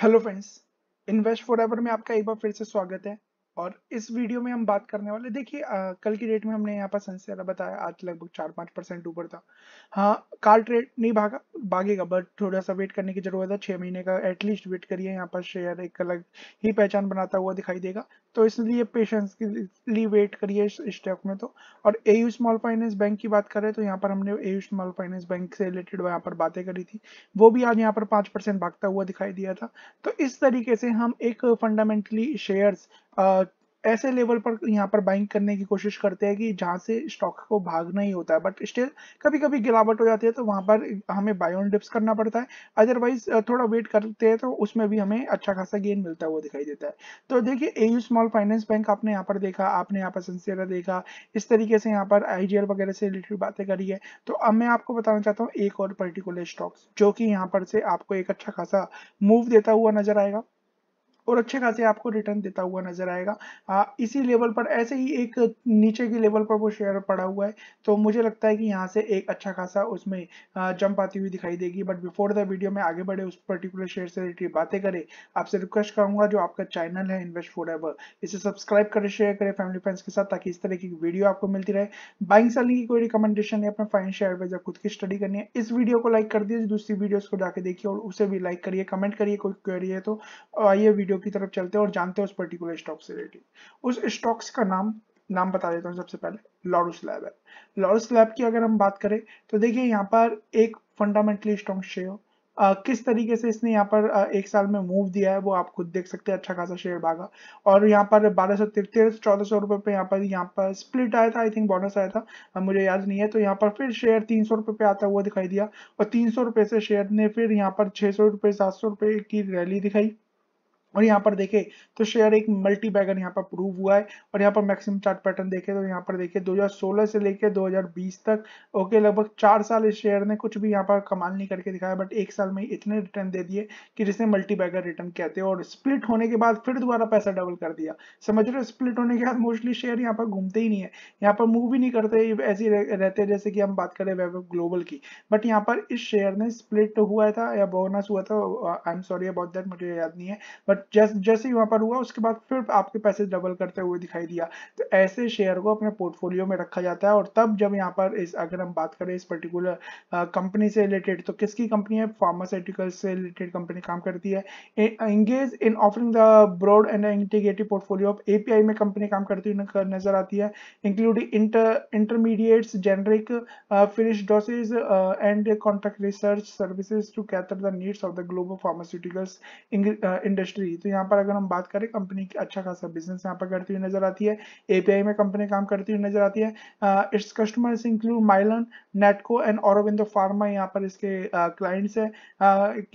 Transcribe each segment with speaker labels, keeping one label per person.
Speaker 1: hello friends invest for ever में आपका एक बार फिर से स्वागत है और इस वीडियो में हम बात करने वाले देखिए कल की डेट में हमने यहाँ पर सनसेरा बताया आज लगभग चार पाँच परसेंट ऊपर था हाँ कार ट्रेड नहीं भागा भागेगा बट थोड़ा सा वेट करने की जरूरत है छः महीने का एटलीस्ट वेट करिए यहाँ पर शेयर एक अलग ही पहचान बनाता हुआ दिखाई देगा तो इसलिए पेशेंस के लिए वेट करिए इस स्टेप में तो और एयू स्मॉल फाइनेंस बैंक की बात करें तो यहाँ पर हमने एयू स्मॉल फाइनेंस बैंक से रिलेटेड यहाँ पर बातें करी थी वो भी आज यहाँ पर पांच परसेंट भागता हुआ दिखाई दिया था तो इस तरीके से हम एक फंडामेंटली शेयर्स ऐसे लेवल पर यहाँ पर बाइंग करने की कोशिश करते हैं कि जहाँ से स्टॉक को भागना ही होता है बट स्टिल कभी कभी गिरावट हो जाती है तो वहाँ पर हमें बाय ऑन डिप्स करना पड़ता है अदरवाइज थोड़ा वेट करते हैं तो उसमें भी हमें अच्छा खासा गेन मिलता हुआ दिखाई देता है तो देखिए ए स्मॉल फाइनेंस बैंक आपने यहाँ पर देखा आपने यहाँ पर सिंसियरा देखा इस तरीके से यहाँ पर आई वगैरह से रिलेटेड बातें करी है तो अब मैं आपको बताना चाहता हूँ एक और पर्टिकुलर स्टॉक्स जो कि यहाँ पर से आपको एक अच्छा खासा मूव देता हुआ नजर आएगा और अच्छे खासे आपको रिटर्न देता हुआ नजर आएगा आ, इसी लेवल पर ऐसे ही एक नीचे के लेवल पर वो शेयर पड़ा हुआ है तो मुझे लगता है कि यहाँ से एक अच्छा खासा उसमें जंप आती हुई दिखाई देगी बट बिफोर द वीडियो में आगे बढ़े उस पर्टिकुलर शेयर से रिलेटेड बातें करें आपसे रिक्वेस्ट करूंगा जो आपका चैनल है इन्वेस्ट फॉर एवर इसे सब्सक्राइब करें शेयर करें फैमिली फ्रेंड्स के साथ ताकि इस तरह की वीडियो आपको मिलती रहे बाइंग सेलिंग की कोई रिकमेंडेशन है अपने शेयर पर खुद की स्टडी करनी है इस वीडियो को लाइक कर दीजिए दूसरी वीडियो को जाके देखिए और उसे भी लाइक करिए कमेंट करिए कोई क्वेरी है तो आइए वीडियो आईपीओ की तरफ चलते हैं और जानते हैं उस पर्टिकुलर स्टॉक से रिलेटेड उस स्टॉक्स का नाम नाम बता देता हूँ सबसे पहले लॉरस लैब है लॉरस लैब की अगर हम बात करें तो देखिए यहाँ पर एक फंडामेंटली स्ट्रॉन्ग शेयर Uh, किस तरीके से इसने यहाँ पर uh, एक साल में मूव दिया है वो आप खुद देख सकते हैं अच्छा खासा शेयर भागा और यहाँ पर बारह सौ तिरतीस चौदह सौ रुपये पे यहाँ पर यहाँ पर स्प्लिट आया था आई थिंक बोनस आया था uh, मुझे याद नहीं है तो यहाँ पर फिर शेयर तीन सौ रुपये पे आता हुआ दिखाई दिया और तीन सौ रुपये से शेयर ने फिर यहाँ पर छः सौ रुपये सात सौ रुपये की रैली दिखाई और यहाँ पर देखे तो शेयर एक मल्टी बैगर यहाँ पर प्रूव हुआ है और यहाँ पर मैक्सिमम चार्ट पैटर्न देखे तो यहाँ पर देखे 2016 से लेकर 2020 तक ओके लगभग चार साल इस शेयर ने कुछ भी यहाँ पर कमाल नहीं करके दिखाया बट एक साल में इतने रिटर्न दे दिए कि जिसे मल्टी बैगर रिटर्न कहते हैं और स्प्लिट होने के बाद फिर दोबारा पैसा डबल कर दिया समझ रहे हो स्प्लिट होने के बाद मोस्टली शेयर यहाँ पर घूमते ही नहीं है यहाँ पर मूव भी नहीं करते ऐसे रहते हैं जैसे कि हम बात करें वेब ग्लोबल की बट यहाँ पर इस शेयर ने स्प्लिट हुआ था या बोनस हुआ था I am sorry about that मुझे याद नहीं है बट जैसे जैसे ही वहां पर हुआ उसके बाद फिर आपके पैसे डबल करते हुए दिखाई दिया तो ऐसे शेयर को अपने पोर्टफोलियो में रखा जाता है और तब जब यहाँ पर इस अगर हम बात करें इस पर्टिकुलर कंपनी से रिलेटेड तो किसकी कंपनी है फार्मास्यूटिकल से रिलेटेड कंपनी काम करती है engage in offering the broad and integrative portfolio of API में कंपनी काम करती हुई नजर आती है including intermediates generic finish dosage and contract research services to cater the needs of the global pharmaceuticals industry जाएगी तो यहाँ पर अगर हम बात करें कंपनी की अच्छा खासा बिजनेस यहाँ पर करती हुई नजर आती है एपीआई में कंपनी काम करती हुई नजर आती है its customers include Mylan Natco and Aurobindo pharma यहाँ पर इसके क्लाइंट्स है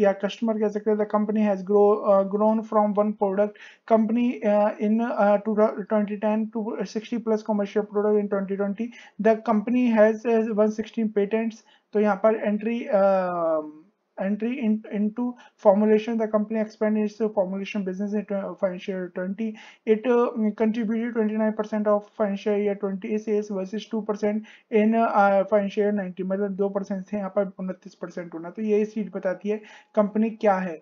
Speaker 1: या कस्टमर कह सकते हैं company has grow grown from one product company in two twenty ten to sixty plus commercial product in twenty twenty the company has one sixteen patents तो यहाँ पर entry uh, entry in, into formulation the company expanded its formulation business in financial year 20 it uh, contributed 29 percent of financial year 20 sales versus 2 percent in uh, financial year 90 मतलब 2 percent से यहाँ पर उनतीस percent होना तो ये चीज बताती है कंपनी क्या है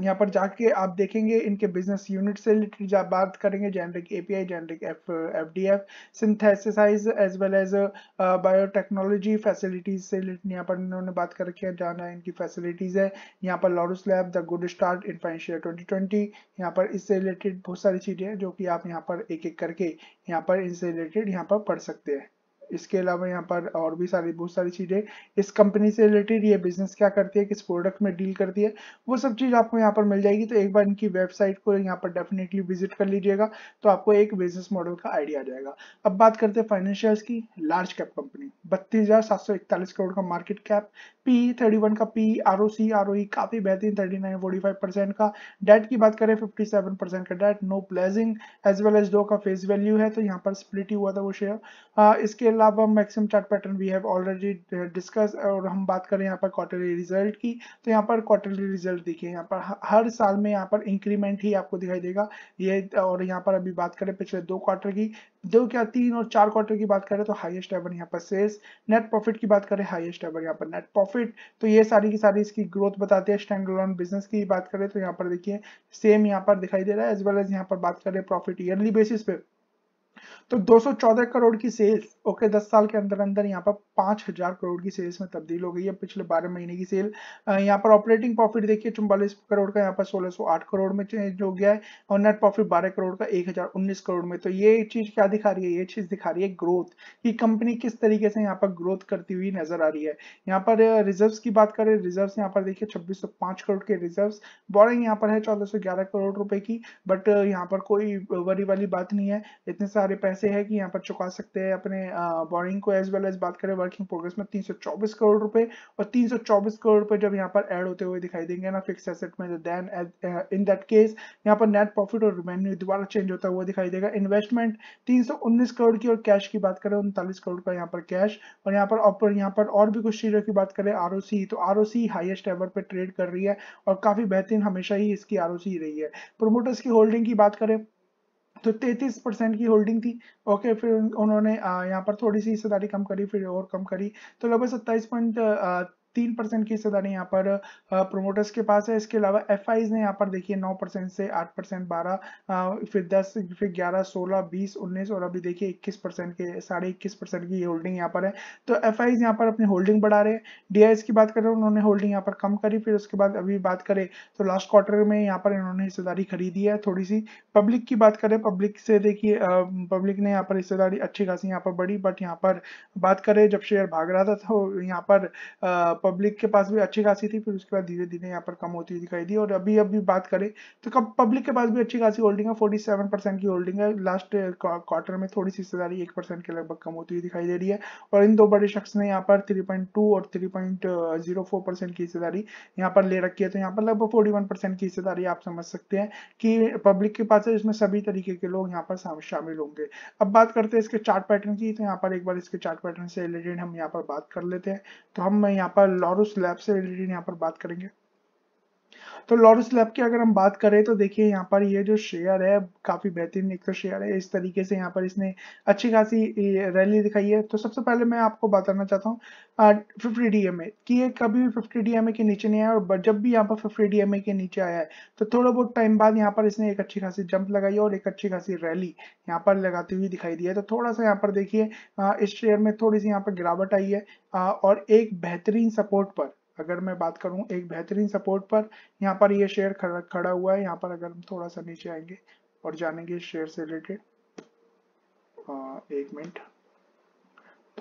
Speaker 1: यहाँ पर जाके आप देखेंगे इनके बिजनेस यूनिट से रिलेटेड जब बात करेंगे generic API generic F F D F synthesize as well as biotechnology facilities से रिलेटेड यहाँ पर इन्होंने बात कर रखी है जहाँ इनकी फैसिलिटीज है यहाँ पर Laurus lab the good start in financial twenty twenty यहाँ पर इससे रिलेटेड बहुत सारी चीजें हैं जो कि आप यहाँ पर एक एक करके यहाँ पर इनसे रिलेटेड यहाँ पर पढ़ सकते हैं इसके अलावा यहाँ पर और भी सारी बहुत सारी चीज़ें इस कंपनी से रिलेटेड ये बिजनेस क्या करती है किस प्रोडक्ट में डील करती है वो सब चीज़ आपको यहाँ पर मिल जाएगी तो एक बार इनकी वेबसाइट को यहाँ पर डेफिनेटली विजिट कर लीजिएगा तो आपको एक बिजनेस मॉडल का आइडिया आ जाएगा अब बात करते हैं फाइनेंशियल की लार्ज कैप कंपनी बत्तीस करोड़ का market cap P thirty one का P R O C R O काफ़ी बेहतरीन thirty nine forty five percent का डेट की बात करें फिफ्टी सेवन परसेंट का debt no pledging as well as दो का फेस वैल्यू है तो यहाँ पर स्प्लिट ही हुआ था वो शेयर इसके अलावा अलावा maximum chart pattern we have already discuss और हम बात करें यहाँ पर क्वार्टरली रिजल्ट की तो यहाँ पर क्वार्टरली रिजल्ट देखिए यहाँ पर हर साल में यहाँ पर इंक्रीमेंट ही आपको दिखाई देगा ये और यहाँ पर अभी बात करें पिछले दो क्वार्टर की दो क्या तीन और चार क्वार्टर की बात करें तो हाईएस्ट एवर यहाँ पर सेल्स नेट प्रॉफिट की बात करें हाईएस्ट एवर यहाँ पर नेट प्रॉफिट तो ये सारी की सारी इसकी ग्रोथ बताते हैं स्टैंड बिजनेस की बात करें तो यहाँ पर देखिए सेम यहाँ पर दिखाई दे रहा है एज वेल एज यहाँ पर बात करें प्रॉफिट ईयरली बेसिस पे तो 214 करोड़ की सेल्स ओके 10 साल के अंदर अंदर यहाँ पर 5000 करोड़ की सेल्स में तब्दील हो गई है पिछले 12 महीने की सेल यहाँ पर ऑपरेटिंग प्रॉफिट देखिए चौवालीस करोड़ का यहाँ पर 1608 करोड़ में चेंज हो गया है और नेट प्रॉफिट 12 करोड़ का 1019 करोड़ में तो ये चीज क्या दिखा रही है ये चीज दिखा रही है ग्रोथ कि कंपनी किस तरीके से यहाँ पर ग्रोथ करती हुई नजर आ रही है यहाँ पर रिजर्व की बात करें रिजर्व यहाँ पर देखिए छब्बीस करोड़ के रिजर्व बोरिंग यहाँ पर है चौदह करोड़ रुपए की बट यहाँ पर कोई वरी वाली बात नहीं है इतने सारे सारे पैसे है कि यहाँ पर चुका सकते हैं अपने बोरिंग को एज वेल एज बात करें वर्किंग प्रोग्रेस में 324 करोड़ रुपए और 324 करोड़ रुपए जब यहाँ पर ऐड होते हुए दिखाई देंगे ना फिक्स एसेट में देन इन दैट केस यहाँ पर नेट प्रॉफिट और रिवेन्यू दोबारा चेंज होता हुआ दिखाई देगा इन्वेस्टमेंट तीन करोड़ की और कैश की बात करें उनतालीस करोड़ का यहाँ पर कैश और यहाँ पर ऊपर यहाँ पर और भी कुछ चीजों की बात करें आर तो आर हाईएस्ट एवर पर ट्रेड कर रही है और काफी बेहतरीन हमेशा ही इसकी आर रही है प्रोमोटर्स की होल्डिंग की बात करें तो 33 परसेंट की होल्डिंग थी ओके फिर उन्होंने यहाँ पर थोड़ी सी हिस्सेदारी कम करी फिर और कम करी तो लगभग सत्ताईस पॉइंट तीन परसेंट की हिस्सेदारी यहाँ पर प्रोमोटर्स के पास है इसके अलावा एफ ने यहाँ पर देखिए नौ परसेंट से आठ परसेंट बारह फिर दस फिर ग्यारह सोलह बीस उन्नीस और अभी देखिए इक्कीस परसेंट के साढ़े इक्कीस परसेंट की होल्डिंग यहाँ पर है तो एफ आई यहाँ पर अपनी होल्डिंग बढ़ा रहे हैं डी की बात करें उन्होंने होल्डिंग यहाँ पर कम करी फिर उसके बाद अभी बात करें तो लास्ट क्वार्टर में यहाँ पर इन्होंने हिस्सेदारी खरीदी है थोड़ी सी पब्लिक की बात करें पब्लिक से देखिए पब्लिक ने यहाँ पर हिस्सेदारी अच्छी खासी यहाँ पर बढ़ी बट यहाँ पर बात करें जब शेयर भाग रहा था तो यहाँ पर पब्लिक के पास भी अच्छी खासी थी फिर उसके बाद धीरे धीरे यहाँ पर कम होती दिखाई दी और अभी अभी बात करें तो कब पब्लिक के पास भी अच्छी खासी होल्डिंग है फोर्टी सेवन परसेंट की होल्डिंग है लास्ट क्वार्टर में थोड़ी सी हिस्सेदारी एक परसेंट के लगभग कम होती हुई दिखाई दे रही है और इन दो बड़े शख्स ने यहाँ पर थ्री और थ्री की हिस्सेदारी यहाँ पर ले रखी है तो यहाँ पर लगभग फोर्टी वन परसेंट की हिस्सेदारी आप समझ सकते हैं कि पब्लिक के पास है जिसमें सभी तरीके के लोग यहाँ पर शामिल होंगे अब बात करते हैं इसके चार्ट पैटर्न की तो यहाँ पर एक बार इसके चार्ट पैटर्न से रिलेटेड हम यहाँ पर बात कर लेते हैं तो हम यहाँ पर लॉरस लैब से रिलेटेड यहाँ पर बात करेंगे तो लॉरेंस लैब की अगर हम बात करें तो देखिए यहाँ पर ये जो शेयर है काफ़ी बेहतरीन एक तो शेयर है इस तरीके से यहाँ पर इसने अच्छी खासी रैली दिखाई है तो सबसे पहले मैं आपको बताना चाहता हूँ फिफ्टी डी एम कि ये कभी भी फिफ्टी डी के नीचे नहीं आया और जब भी यहाँ पर फिफ्टी डी के नीचे आया है तो थोड़ा बहुत टाइम बाद यहाँ पर इसने एक अच्छी खासी जंप लगाई और एक अच्छी खासी रैली यहाँ पर लगाती हुई दिखाई दी है तो थोड़ा सा यहाँ पर देखिए इस शेयर में थोड़ी सी यहाँ पर गिरावट आई है और एक बेहतरीन सपोर्ट पर अगर मैं बात करूं एक बेहतरीन सपोर्ट पर यहाँ पर ये शेयर खड़ा खड़ा हुआ है यहाँ पर अगर हम थोड़ा सा नीचे आएंगे और जानेंगे शेयर से रिलेटेड एक मिनट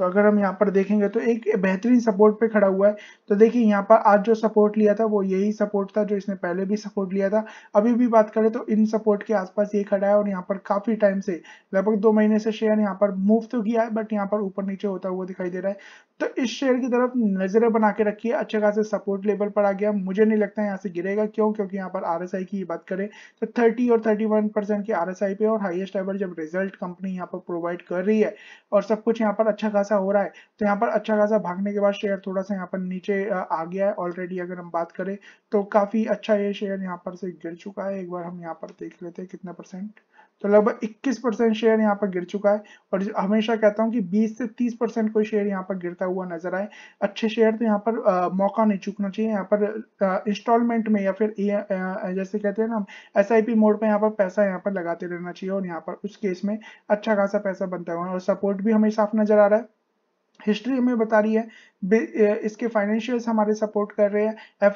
Speaker 1: तो अगर हम यहाँ पर देखेंगे तो एक बेहतरीन सपोर्ट पे खड़ा हुआ है तो देखिए यहाँ पर आज जो सपोर्ट लिया था वो यही सपोर्ट था जो इसने पहले भी सपोर्ट लिया था अभी भी बात करें तो इन सपोर्ट के आसपास ये खड़ा है और यहाँ पर काफी टाइम से लगभग दो महीने से शेयर यहाँ पर मूव तो किया है बट यहाँ पर ऊपर नीचे होता हुआ दिखाई दे रहा है तो इस शेयर की तरफ नजरें बना के रखिए अच्छे खासे सपोर्ट लेवल पर आ गया मुझे नहीं लगता यहाँ से गिरेगा क्यों क्योंकि यहाँ पर आर की बात करें तो थर्टी और थर्टी परसेंट की आरएसआई पे और हाईएस्ट एवर जब रिजल्ट कंपनी यहाँ पर प्रोवाइड कर रही है और सब कुछ यहाँ पर अच्छा खासा खासा हो रहा है तो यहाँ पर अच्छा खासा भागने के बाद शेयर थोड़ा सा यहाँ पर नीचे आ गया है ऑलरेडी अगर हम बात करें तो काफी अच्छा ये शेयर यहाँ पर से गिर चुका है एक बार हम यहाँ पर देख लेते हैं कितना परसेंट तो लगभग 21 परसेंट शेयर यहाँ पर गिर चुका है और हमेशा कहता हूँ कि 20 से 30 परसेंट कोई शेयर यहाँ पर गिरता हुआ नजर आए अच्छे शेयर तो यहाँ पर आ, मौका नहीं चुकना चाहिए यहाँ पर इंस्टॉलमेंट में या फिर ए, आ, जैसे कहते हैं ना एस आई पी मोड पर यहाँ पर पैसा यहाँ पर लगाते रहना चाहिए और यहाँ पर उस केस में अच्छा खासा पैसा बनता हुआ और सपोर्ट भी हमें साफ नजर आ रहा है हिस्ट्री हमें बता रही है इसके फाइनेंशियल्स हमारे सपोर्ट कर रहे हैं एफ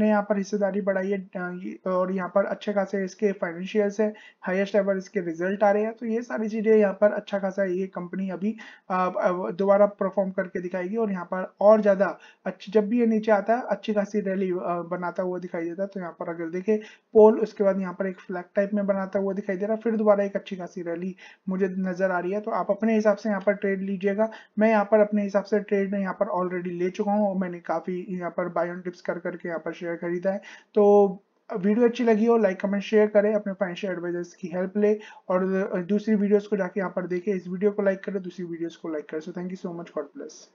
Speaker 1: ने यहाँ पर हिस्सेदारी बढ़ाई है और यहाँ पर अच्छे खासे इसके फाइनेंशियल्स है हाईएस्ट एवर इसके रिजल्ट आ रहे हैं तो ये सारी चीज़ें यहाँ पर अच्छा खासा ये कंपनी अभी दोबारा परफॉर्म करके दिखाएगी और यहाँ पर और ज़्यादा अच्छी जब भी ये नीचे आता है अच्छी खासी रैली बनाता हुआ दिखाई देता है तो यहाँ पर अगर देखे पोल उसके बाद यहाँ पर एक फ्लैग टाइप में बनाता हुआ दिखाई दे रहा है फिर दोबारा एक अच्छी खासी रैली मुझे नज़र आ रही है तो आप अपने हिसाब से यहाँ पर ट्रेड लीजिएगा मैं यहाँ पर अपने हिसाब से ट्रेड यहाँ पर ऑलरेडी ले चुका हूँ और मैंने काफ़ी यहाँ पर बाय ऑन टिप्स कर करके यहाँ पर शेयर खरीदा है तो वीडियो अच्छी लगी हो लाइक कमेंट शेयर करें अपने फाइनेंशियल एडवाइजर्स की हेल्प ले और दूसरी वीडियोस को जाके यहाँ पर देखें इस वीडियो को लाइक करें दूसरी वीडियोस को लाइक करें so thank you so much God bless